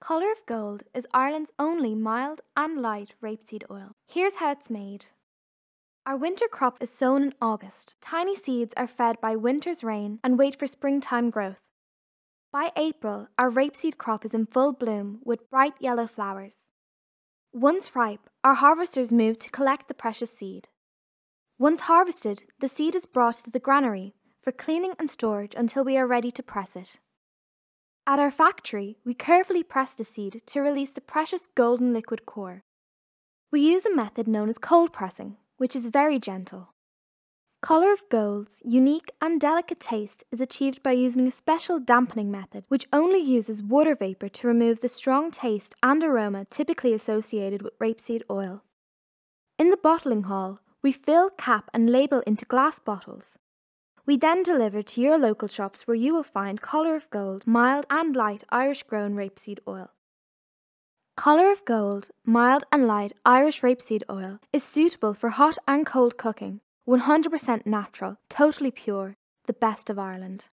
Colour of Gold is Ireland's only mild and light rapeseed oil. Here's how it's made. Our winter crop is sown in August. Tiny seeds are fed by winter's rain and wait for springtime growth. By April, our rapeseed crop is in full bloom with bright yellow flowers. Once ripe, our harvesters move to collect the precious seed. Once harvested, the seed is brought to the granary for cleaning and storage until we are ready to press it. At our factory, we carefully press the seed to release the precious golden liquid core. We use a method known as cold pressing, which is very gentle. Colour of gold's unique and delicate taste is achieved by using a special dampening method, which only uses water vapour to remove the strong taste and aroma typically associated with rapeseed oil. In the bottling hall, we fill, cap, and label into glass bottles. We then deliver to your local shops where you will find Collar of Gold, mild and light Irish grown rapeseed oil. Collar of Gold, mild and light Irish rapeseed oil is suitable for hot and cold cooking, 100% natural, totally pure, the best of Ireland.